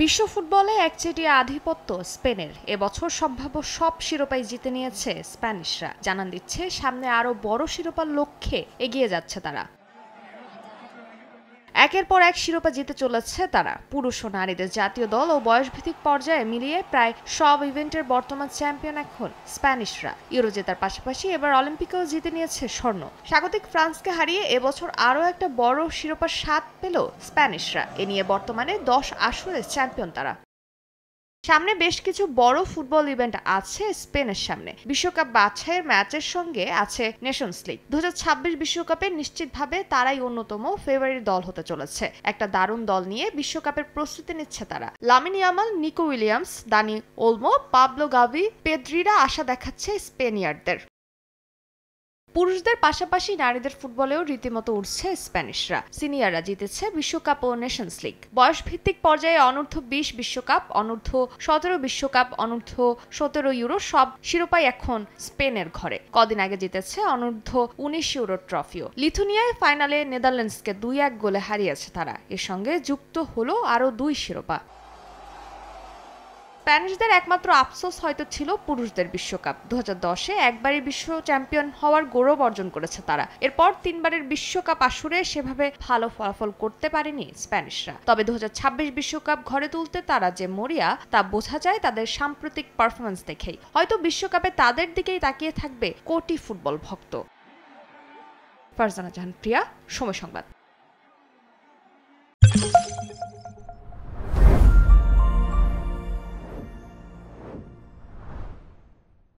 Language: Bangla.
বিশ্ব ফুটবলে একচেটিয়া আধিপত্য স্পেনের এবছর সম্ভাব্য সব শিরোপাই জিতে নিয়েছে স্প্যানিশরা জানান দিচ্ছে সামনে আরও বড় শিরোপার লক্ষ্যে এগিয়ে যাচ্ছে তারা একের পর এক শিরোপা জিতে চলেছে তারা পুরুষ ও নারীদের জাতীয় দল ও বয়সভিত্তিক পর্যায়ে মিলিয়ে প্রায় সব ইভেন্টের বর্তমান চ্যাম্পিয়ন এখন স্প্যানিশরা ইউরো জেতার পাশাপাশি এবার অলিম্পিকেও জিতে নিয়েছে স্বর্ণ স্বাগতিক ফ্রান্সকে হারিয়ে এবছর আরও একটা বড় শিরোপার স্বাদ পেল স্প্যানিশরা এ নিয়ে বর্তমানে দশ আসরে চ্যাম্পিয়ন তারা সামনে বেশ কিছু বড় ফুটবল ইভেন্ট আছে স্পেনের সামনে বিশ্বকাপ বাছাইয়ের ম্যাচের সঙ্গে আছে নেশনস লিগ দু ছাব্বিশ বিশ্বকাপে নিশ্চিতভাবে তারাই অন্যতম ফেভারিট দল হতে চলেছে একটা দারুণ দল নিয়ে বিশ্বকাপের প্রস্তুতি নিচ্ছে তারা Lamine Yamal Nico Williams Dani Olmo Pablo Gavi পেদ্রিরা আশা দেখাচ্ছে স্পেনিয়ারদের পুরুষদের পাশাপাশি নারীদের ফুটবলেও রীতিমতো উঠছে স্প্যানিশরা সিনিয়ররা জিতেছে বিশ্বকাপ ও নেশনস লিগ বয়স ভিত্তিক পর্যায়ে অনূর্ধ্ব বিশ বিশ্বকাপ অনূর্ধ্ব সতেরো বিশ্বকাপ অনূর্ধ্ব সতেরো ইউরো সব শিরোপাই এখন স্পেনের ঘরে কদিন আগে জিতেছে অনূর্ধ্ব উনিশ ইউরো ট্রফিও লিথুনিয়ায় ফাইনালে নেদারল্যান্ডসকে দুই এক গোলে হারিয়েছে তারা এর সঙ্গে যুক্ত হলো আরও দুই শিরোপা স্প্যানিশদের একমাত্র আফসোস হয়তো ছিল পুরুষদের বিশ্বকাপ দু দশে একবারই বিশ্ব চ্যাম্পিয়ন হওয়ার গৌরব অর্জন করেছে তারা এরপর তিনবারের বিশ্বকাপ আসরে সেভাবে ভালো ফলাফল করতে পারেনি স্প্যানিশরা তবে দু বিশ্বকাপ ঘরে তুলতে তারা যে মরিয়া তা বোঝা যায় তাদের সাম্প্রতিক পারফরমেন্স দেখেই হয়তো বিশ্বকাপে তাদের দিকেই তাকিয়ে থাকবে কোটি ফুটবল ভক্ত ফারজানা জাহান প্রিয়া সময় সংবাদ